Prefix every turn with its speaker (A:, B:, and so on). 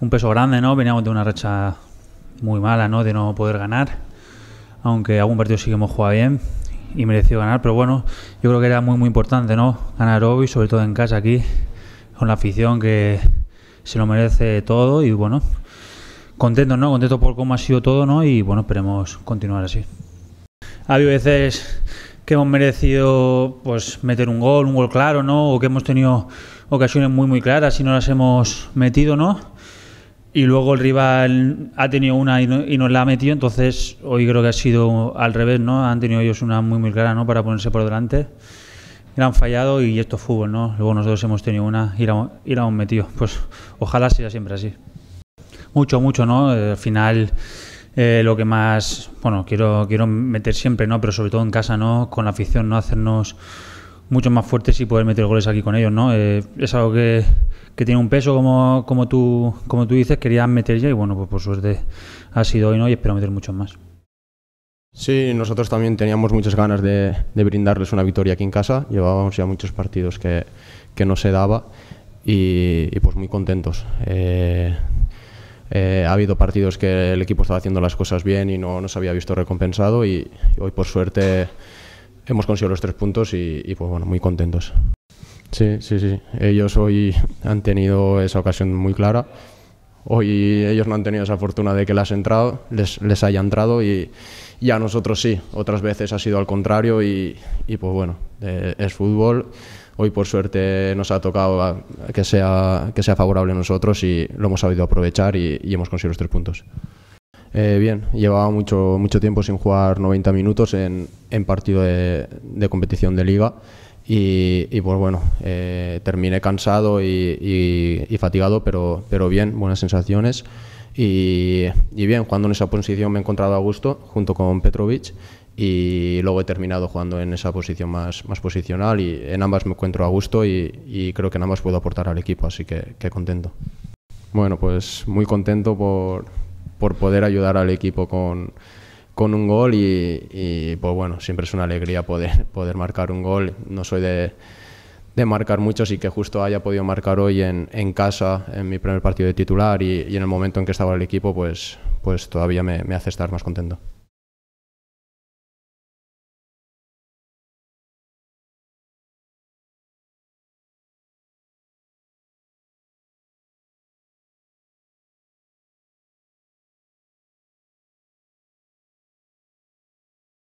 A: un peso grande, ¿no? Veníamos de una racha muy mala, ¿no? De no poder ganar. Aunque algún partido sí que hemos jugado bien y mereció ganar, pero bueno, yo creo que era muy muy importante, ¿no? Ganar hoy, sobre todo en casa aquí, con la afición que se lo merece todo y bueno, contento, ¿no? Contento por cómo ha sido todo, ¿no? Y bueno, esperemos continuar así. Ha habido veces que hemos merecido pues meter un gol, un gol claro, ¿no? O que hemos tenido ocasiones muy muy claras y no las hemos metido, ¿no? y luego el rival ha tenido una y, nos la ha metido, entonces hoy creo que ha sido al revés, ¿no? Han tenido ellos una muy muy clara, ¿no? Para ponerse por delante. han fallado y esto es fútbol, ¿no? Luego nosotros hemos tenido una y la, y hemos metido. Pues ojalá sea siempre así. Mucho, mucho, ¿no? Eh, al final eh, lo que más, bueno, quiero, quiero meter siempre, ¿no? Pero sobre todo en casa, ¿no? Con la afición, ¿no? Hacernos mucho más fuertes y poder meter goles aquí con ellos, ¿no? Eh, es algo que, que, tiene un peso, como, como, tú, como tú dices, querías meter ya y bueno, pues por suerte ha sido hoy, ¿no? Y espero meter muchos más.
B: Sí, nosotros también teníamos muchas ganas de, de brindarles una victoria aquí en casa. Llevábamos ya muchos partidos que, que no se daba y, y pues muy contentos. Eh, eh, ha habido partidos que el equipo estaba haciendo las cosas bien y no se había visto recompensado y hoy por suerte hemos conseguido los tres puntos y, pues bueno, muy contentos. Sí, sí, sí. Ellos hoy han tenido esa ocasión muy clara. Hoy ellos no han tenido esa fortuna de que les, entrado, les, haya entrado y, ya a nosotros sí. Otras veces ha sido al contrario y, pues bueno, eh, es fútbol. Hoy por suerte nos ha tocado ah, que, sea, que sea favorable a nosotros y lo hemos sabido aprovechar y, y hemos conseguido los tres puntos. Eh, bien, llevaba mucho, mucho tiempo sin jugar 90 minutos en, en partido de, competición de liga y, pues bueno, eh, terminé cansado y, fatigado, pero, pero bien, buenas sensaciones y, bien, jugando en esa posición me he encontrado a gusto junto con Petrovic y luego he terminado jugando en esa posición más, más posicional y en ambas me encuentro a gusto y, creo que en ambas puedo aportar al equipo, así que, que contento. Bueno, pues muy contento por, por poder ayudar al equipo con, un gol y, pues bueno, siempre es una alegría poder, poder marcar un gol. No soy de, marcar muchos y que justo haya podido marcar hoy en, en casa, en mi primer partido de titular y, en el momento en que estaba el equipo, pues, pues todavía me hace estar más contento.